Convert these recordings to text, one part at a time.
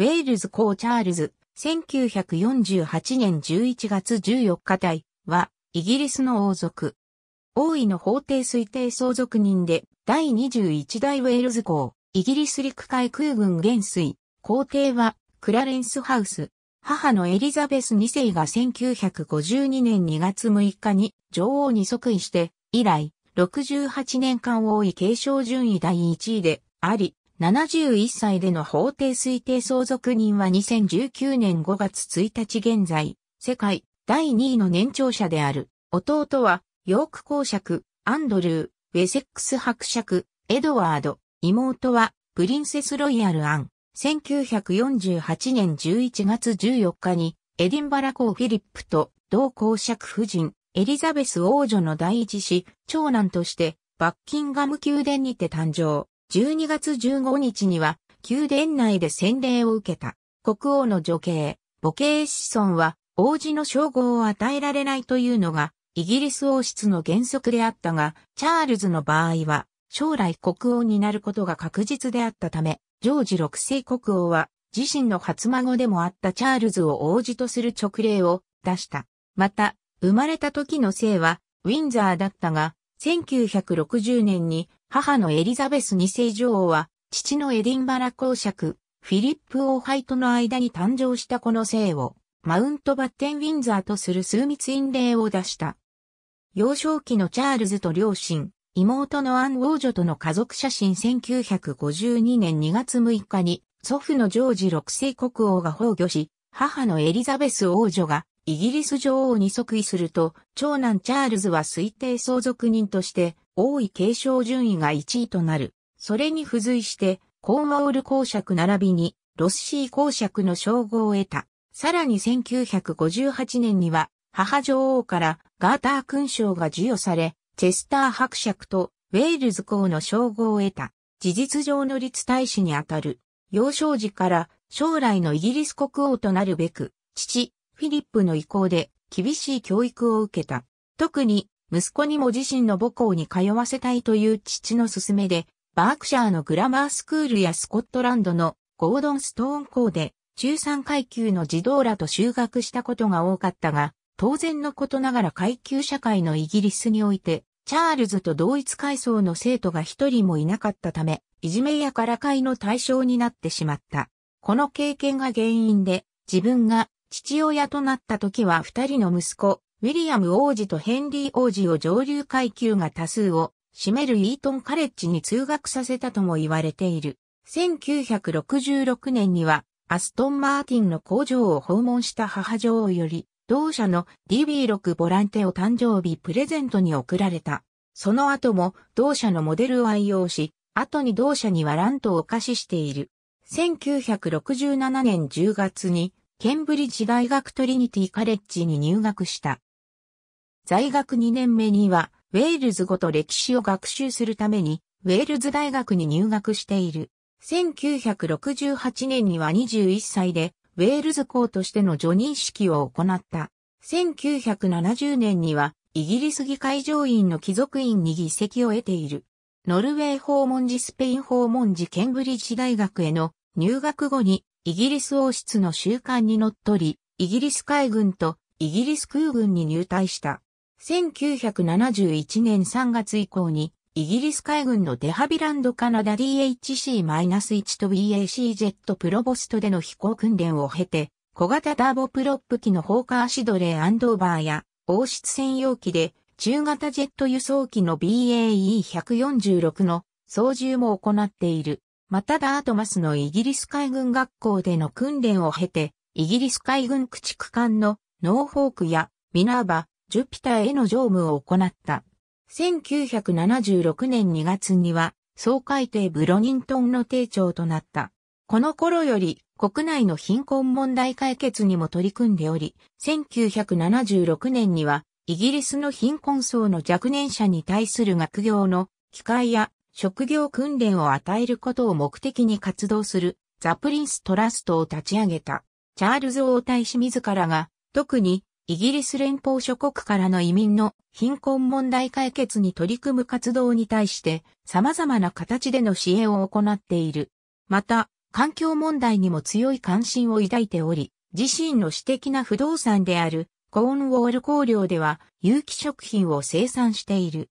ウェールズ公チャールズ、1948年11月14日帯は、イギリスの王族。王位の法定推定相続人で、第21代ウェールズ公、イギリス陸海空軍元帥、皇帝は、クラレンスハウス。母のエリザベス2世が1952年2月6日に女王に即位して、以来、68年間王位継承順位第1位であり、71歳での法定推定相続人は2019年5月1日現在、世界第2位の年長者である。弟は、ヨーク公爵、アンドルー、ウェセックス伯爵、エドワード。妹は、プリンセスロイヤル・アン。1948年11月14日に、エディンバラ公フィリップと、同公爵夫人、エリザベス王女の第一子、長男として、バッキンガム宮殿にて誕生。12月15日には宮殿内で洗礼を受けた。国王の女系、母系子孫は王子の称号を与えられないというのがイギリス王室の原則であったが、チャールズの場合は将来国王になることが確実であったため、ジョージ6世国王は自身の初孫でもあったチャールズを王子とする勅令を出した。また、生まれた時の姓はウィンザーだったが、1960年に母のエリザベス2世女王は、父のエディンバラ公爵、フィリップ王輩との間に誕生したこの姓を、マウントバッテンウィンザーとする数密院令を出した。幼少期のチャールズと両親、妹のアン王女との家族写真1952年2月6日に、祖父のジョージ6世国王が崩御し、母のエリザベス王女がイギリス女王に即位すると、長男チャールズは推定相続人として、王位継承順位が1位となる。それに付随して、コーマウール公爵並びに、ロスシー公爵の称号を得た。さらに1958年には、母女王からガーター勲章が授与され、チェスター伯爵とウェールズ公の称号を得た。事実上の立大使にあたる。幼少時から将来のイギリス国王となるべく、父、フィリップの意向で厳しい教育を受けた。特に息子にも自身の母校に通わせたいという父の勧めで、バークシャーのグラマースクールやスコットランドのゴードンストーン校で中産階級の児童らと修学したことが多かったが、当然のことながら階級社会のイギリスにおいて、チャールズと同一階層の生徒が一人もいなかったため、いじめやからかいの対象になってしまった。この経験が原因で、自分が父親となった時は二人の息子、ウィリアム王子とヘンリー王子を上流階級が多数を占めるイートンカレッジに通学させたとも言われている。1966年にはアストン・マーティンの工場を訪問した母女王より、同社の DB6 ボランテを誕生日プレゼントに贈られた。その後も同社のモデルを愛用し、後に同社にはラントを貸ししている。1967年10月にケンブリッジ大学トリニティカレッジに入学した。在学2年目には、ウェールズ語と歴史を学習するために、ウェールズ大学に入学している。1968年には21歳で、ウェールズ校としての助任式を行った。1970年には、イギリス議会上院の貴族院に議席を得ている。ノルウェー訪問時スペイン訪問時ケンブリッジ大学への入学後にイギリス王室の習慣にのっとり、イギリス海軍とイギリス空軍に入隊した。1971年3月以降に、イギリス海軍のデハビランドカナダ DHC-1 と BAC ジェットプロボストでの飛行訓練を経て、小型ダーボプロップ機のホーカーシドレーアンドーバーや、王室専用機で、中型ジェット輸送機の BAE-146 の操縦も行っている。またダートマスのイギリス海軍学校での訓練を経て、イギリス海軍駆逐艦のノーフォークやミナーバ、ジュピターへの乗務を行った。1976年2月には、総海底ブロニントンの定長となった。この頃より国内の貧困問題解決にも取り組んでおり、1976年にはイギリスの貧困層の若年者に対する学業の機会や職業訓練を与えることを目的に活動するザ・プリンス・トラストを立ち上げたチャールズ王太子自らが特にイギリス連邦諸国からの移民の貧困問題解決に取り組む活動に対して様々な形での支援を行っている。また、環境問題にも強い関心を抱いており、自身の私的な不動産であるコーンウォール工業では有機食品を生産している。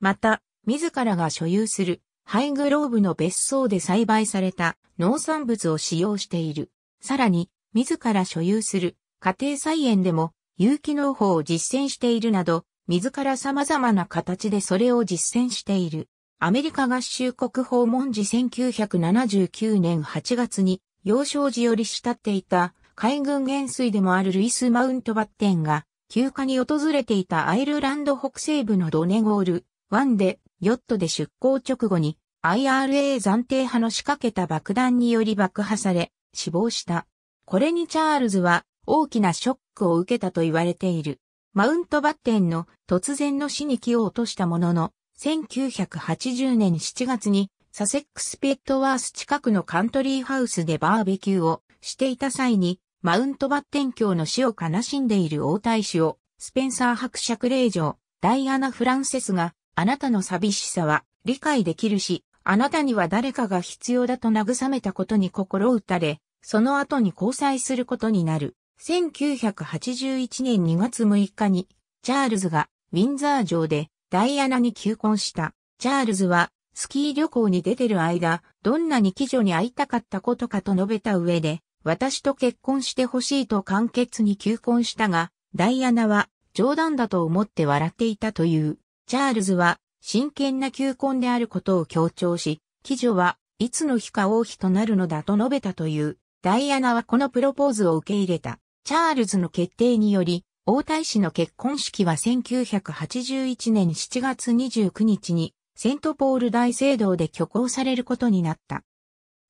また、自らが所有するハイグローブの別荘で栽培された農産物を使用している。さらに、自ら所有する家庭菜園でも有機農法を実践しているなど、自ら様々な形でそれを実践している。アメリカ合衆国訪問時1979年8月に幼少時より慕っていた海軍元帥でもあるルイス・マウントバッテンが休暇に訪れていたアイルランド北西部のドネゴール湾でヨットで出港直後に IRA 暫定派の仕掛けた爆弾により爆破され、死亡した。これにチャールズは大きなショックを受けたと言われている。マウントバッテンの突然の死に気を落としたものの、1980年7月にサセックスペットワース近くのカントリーハウスでバーベキューをしていた際に、マウントバッテン教の死を悲しんでいる王太子を、スペンサー伯爵令嬢、ダイアナ・フランセスがあなたの寂しさは理解できるし、あなたには誰かが必要だと慰めたことに心打たれ、その後に交際することになる。1981年2月6日に、チャールズがウィンザー城でダイアナに求婚した。チャールズはスキー旅行に出てる間、どんなに貴女に会いたかったことかと述べた上で、私と結婚してほしいと簡潔に求婚したが、ダイアナは冗談だと思って笑っていたという。チャールズは真剣な求婚であることを強調し、貴女はいつの日か王妃となるのだと述べたという、ダイアナはこのプロポーズを受け入れた。チャールズの決定により、王太子の結婚式は1981年7月29日にセントポール大聖堂で挙行されることになった。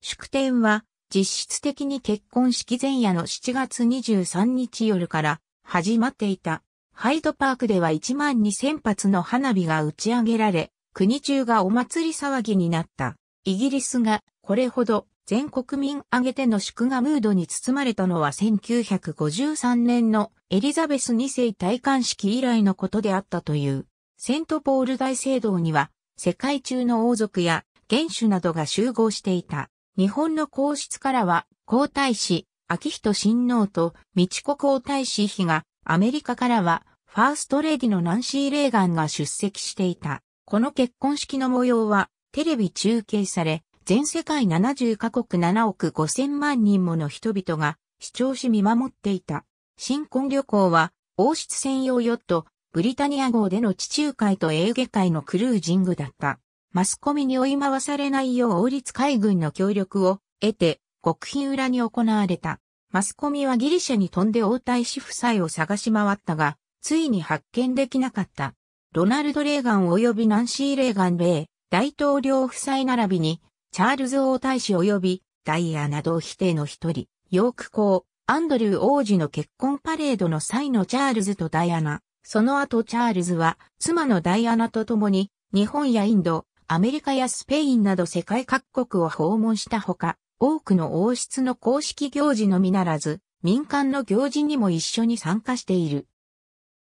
祝典は実質的に結婚式前夜の7月23日夜から始まっていた。ハイドパークでは1万2000発の花火が打ち上げられ、国中がお祭り騒ぎになった。イギリスがこれほど全国民挙げての祝賀ムードに包まれたのは1953年のエリザベス2世戴冠式以来のことであったという。セントポール大聖堂には世界中の王族や元首などが集合していた。日本の皇室からは皇太子、秋仁親王と道子皇太子妃がアメリカからは、ファーストレディのナンシー・レーガンが出席していた。この結婚式の模様は、テレビ中継され、全世界70カ国7億5000万人もの人々が視聴し見守っていた。新婚旅行は、王室専用ヨット、ブリタニア号での地中海とエーゲ海のクルージングだった。マスコミに追い回されないよう王立海軍の協力を得て、極秘裏に行われた。マスコミはギリシャに飛んで王太子夫妻を探し回ったが、ついに発見できなかった。ロナルド・レーガン及びナンシー・レーガン米大統領夫妻並びに、チャールズ王太子及びダイアなど否定の一人、ヨーク公、アンドリュー王子の結婚パレードの際のチャールズとダイアナ、その後チャールズは妻のダイアナと共に日本やインド、アメリカやスペインなど世界各国を訪問したほか、多くの王室の公式行事のみならず、民間の行事にも一緒に参加している。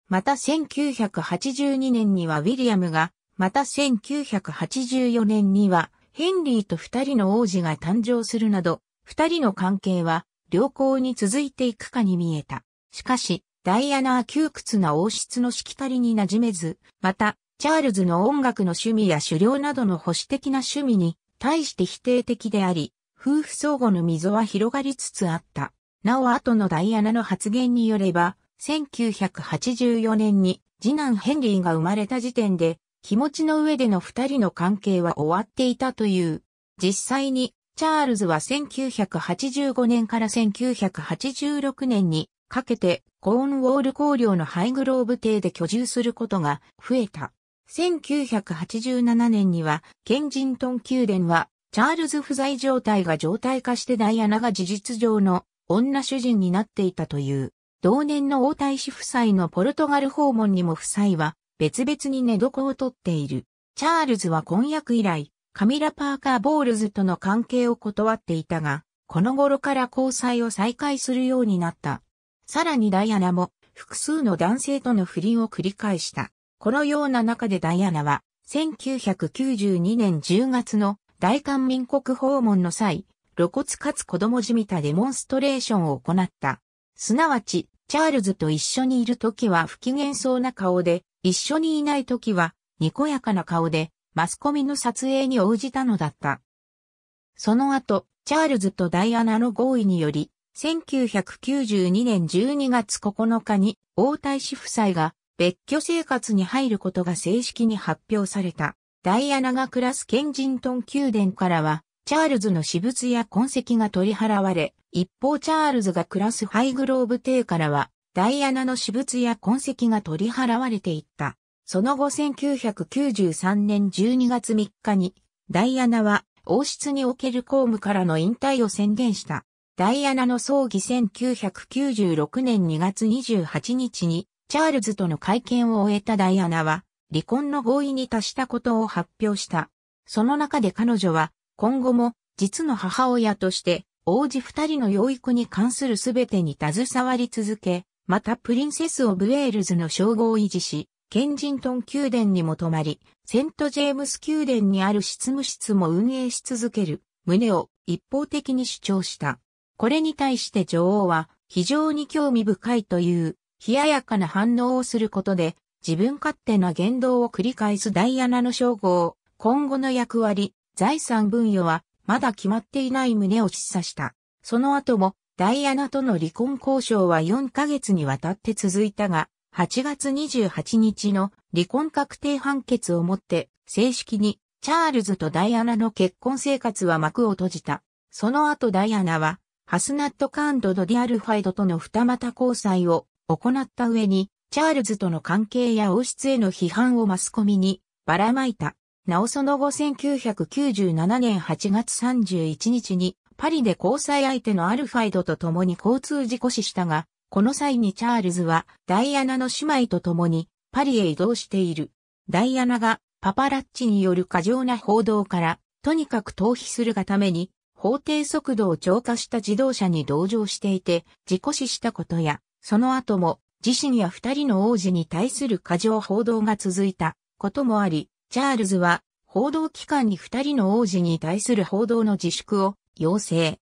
また1982年にはウィリアムが、また1984年にはヘンリーと二人の王子が誕生するなど、二人の関係は良好に続いていくかに見えた。しかし、ダイアナは窮屈な王室のしきたりに馴染めず、また、チャールズの音楽の趣味や狩猟などの保守的な趣味に対して否定的であり、夫婦相互の溝は広がりつつあった。なお後のダイアナの発言によれば、1984年に次男ヘンリーが生まれた時点で、気持ちの上での二人の関係は終わっていたという。実際に、チャールズは1985年から1986年にかけてコーンウォール公領のハイグローブ邸で居住することが増えた。1987年にはケンジントン宮殿はチャールズ不在状態が状態化してダイアナが事実上の女主人になっていたという、同年の王太子夫妻のポルトガル訪問にも夫妻は別々に寝床をとっている。チャールズは婚約以来、カミラ・パーカー・ボールズとの関係を断っていたが、この頃から交際を再開するようになった。さらにダイアナも複数の男性との不倫を繰り返した。このような中でダイアナは1992年10月の大韓民国訪問の際、露骨かつ子供じみたデモンストレーションを行った。すなわち、チャールズと一緒にいるときは不機嫌そうな顔で、一緒にいないときは、にこやかな顔で、マスコミの撮影に応じたのだった。その後、チャールズとダイアナの合意により、1992年12月9日に王太子夫妻が別居生活に入ることが正式に発表された。ダイアナが暮らすケンジントン宮殿からは、チャールズの私物や痕跡が取り払われ、一方チャールズが暮らすハイグローブ邸からは、ダイアナの私物や痕跡が取り払われていった。その後1993年12月3日に、ダイアナは王室における公務からの引退を宣言した。ダイアナの葬儀1996年2月28日に、チャールズとの会見を終えたダイアナは、離婚の合意に達したことを発表した。その中で彼女は、今後も実の母親として、王子二人の養育に関するすべてに携わり続け、またプリンセス・オブ・ウェールズの称号を維持し、ケンジントン宮殿にも泊まり、セント・ジェームス宮殿にある執務室も運営し続ける、旨を一方的に主張した。これに対して女王は、非常に興味深いという、冷ややかな反応をすることで、自分勝手な言動を繰り返すダイアナの称号、今後の役割、財産分与は、まだ決まっていない旨を示唆した。その後も、ダイアナとの離婚交渉は4ヶ月にわたって続いたが、8月28日の離婚確定判決をもって、正式にチャールズとダイアナの結婚生活は幕を閉じた。その後ダイアナは、ハスナットカーンド・ドディアルファイドとの二股交際を行った上に、チャールズとの関係や王室への批判をマスコミにばらまいた。なおその後1997年8月31日にパリで交際相手のアルファイドと共に交通事故死したが、この際にチャールズはダイアナの姉妹と共にパリへ移動している。ダイアナがパパラッチによる過剰な報道からとにかく逃避するがために法定速度を超過した自動車に同乗していて事故死したことや、その後も自身や二人の王子に対する過剰報道が続いたこともあり、チャールズは報道機関に二人の王子に対する報道の自粛を要請。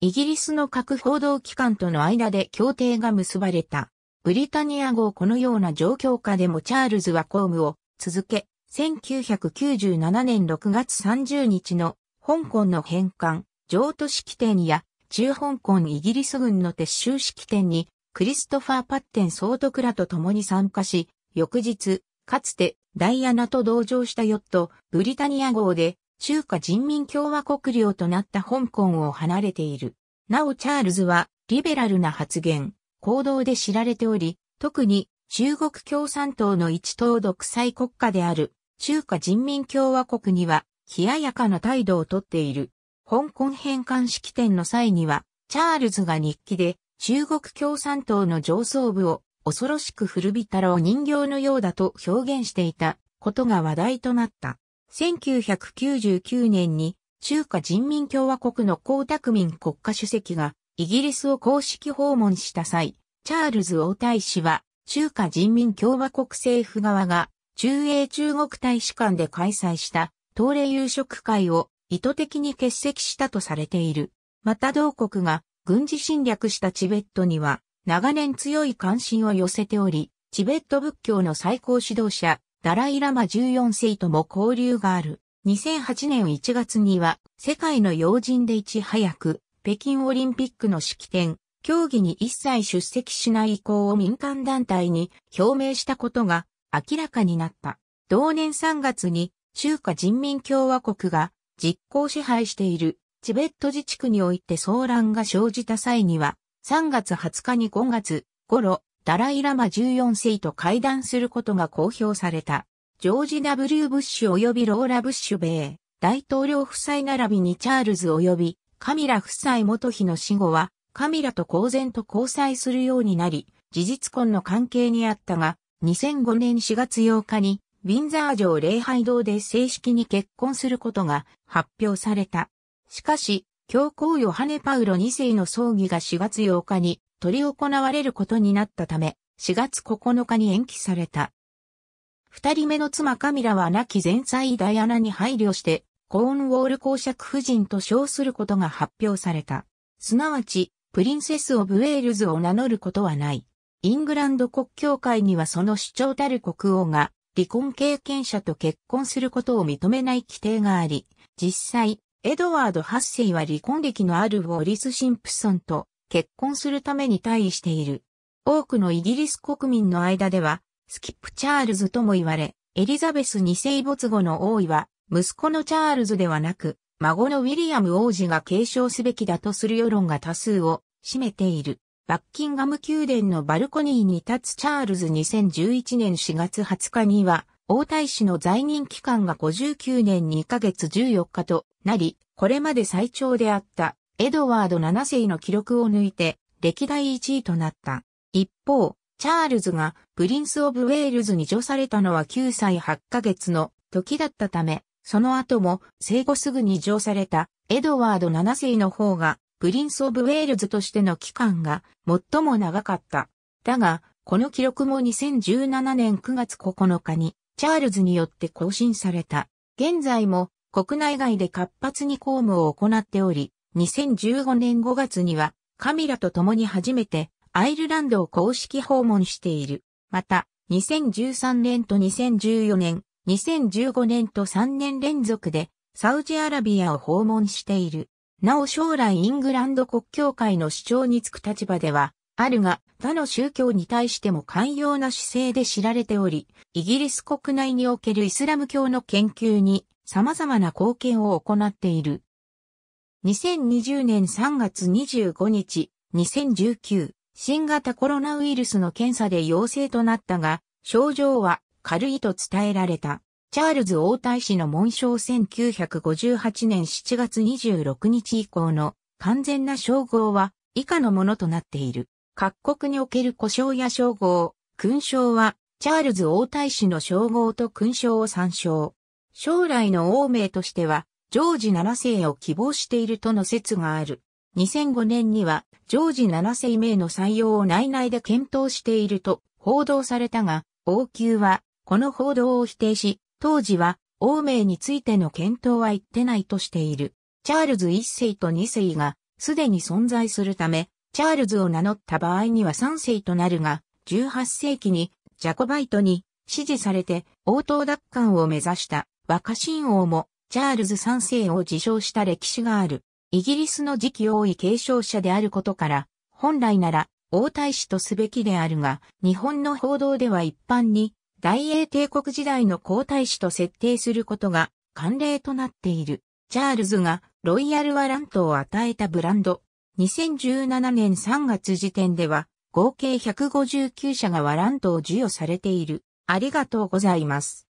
イギリスの各報道機関との間で協定が結ばれた。ブリタニア号このような状況下でもチャールズは公務を続け、1997年6月30日の香港の返還、譲渡式典や中香港イギリス軍の撤収式典にクリストファー・パッテン総督らと共に参加し、翌日、かつてダイアナと同乗したヨット、ブリタニア号で中華人民共和国領となった香港を離れている。なおチャールズはリベラルな発言、行動で知られており、特に中国共産党の一党独裁国家である中華人民共和国には冷ややかな態度をとっている。香港返還式典の際には、チャールズが日記で中国共産党の上層部を恐ろしく古びたろう人形のようだと表現していたことが話題となった。1999年に中華人民共和国の江沢民国家主席がイギリスを公式訪問した際、チャールズ王太子は中華人民共和国政府側が中英中国大使館で開催した東礼夕食会を意図的に欠席したとされている。また同国が軍事侵略したチベットには長年強い関心を寄せており、チベット仏教の最高指導者、ダライラマ14世とも交流がある。2008年1月には世界の要人でいち早く北京オリンピックの式典、競技に一切出席しない意向を民間団体に表明したことが明らかになった。同年3月に中華人民共和国が実効支配しているチベット自治区において騒乱が生じた際には、3月20日に5月頃、ダライラマ14世と会談することが公表された。ジョージ・ W・ ブッシュ及びローラ・ブッシュ米大統領夫妻並びにチャールズ及びカミラ夫妻元妃の死後は、カミラと公然と交際するようになり、事実婚の関係にあったが、2005年4月8日に、ウィンザー城礼拝堂で正式に結婚することが発表された。しかし、教皇ヨハネ・パウロ2世の葬儀が4月8日に取り行われることになったため、4月9日に延期された。二人目の妻カミラは亡き前妻ダイアナに配慮して、コーンウォール公爵夫人と称することが発表された。すなわち、プリンセス・オブ・ウェールズを名乗ることはない。イングランド国教会にはその主張たる国王が離婚経験者と結婚することを認めない規定があり、実際、エドワード8世は離婚歴のあるウォリス・シンプソンと結婚するために退位している。多くのイギリス国民の間では、スキップ・チャールズとも言われ、エリザベス2世没後の王位は、息子のチャールズではなく、孫のウィリアム王子が継承すべきだとする世論が多数を占めている。バッキンガム宮殿のバルコニーに立つチャールズ2011年4月20日には、王太子の在任期間が59年2ヶ月14日となり、これまで最長であったエドワード7世の記録を抜いて歴代1位となった。一方、チャールズがプリンス・オブ・ウェールズに除されたのは9歳8ヶ月の時だったため、その後も生後すぐに除されたエドワード7世の方がプリンス・オブ・ウェールズとしての期間が最も長かった。だが、この記録も2017年9月9日にチャールズによって更新された。現在も国内外で活発に公務を行っており、2015年5月にはカミラと共に初めてアイルランドを公式訪問している。また、2013年と2014年、2015年と3年連続でサウジアラビアを訪問している。なお将来イングランド国教会の主張につく立場ではあるが、他の宗教に対しても寛容な姿勢で知られており、イギリス国内におけるイスラム教の研究に様々な貢献を行っている。2020年3月25日、2019、新型コロナウイルスの検査で陽性となったが、症状は軽いと伝えられた。チャールズ王太子の紋章1958年7月26日以降の完全な称号は以下のものとなっている。各国における故障や称号、勲章は、チャールズ王太子の称号と勲章を参照。将来の王名としては、ジョージ7世を希望しているとの説がある。2005年には、ジョージ7世名の採用を内々で検討していると報道されたが、王宮は、この報道を否定し、当時は、王名についての検討は言ってないとしている。チャールズ1世と2世が、すでに存在するため、チャールズを名乗った場合には三世となるが、18世紀にジャコバイトに支持されて王党奪還を目指した若新王もチャールズ三世を自称した歴史がある。イギリスの次期王位継承者であることから、本来なら王太子とすべきであるが、日本の報道では一般に大英帝国時代の皇太子と設定することが慣例となっている。チャールズがロイヤルワラントを与えたブランド、2017年3月時点では、合計159社がワラントを授与されている。ありがとうございます。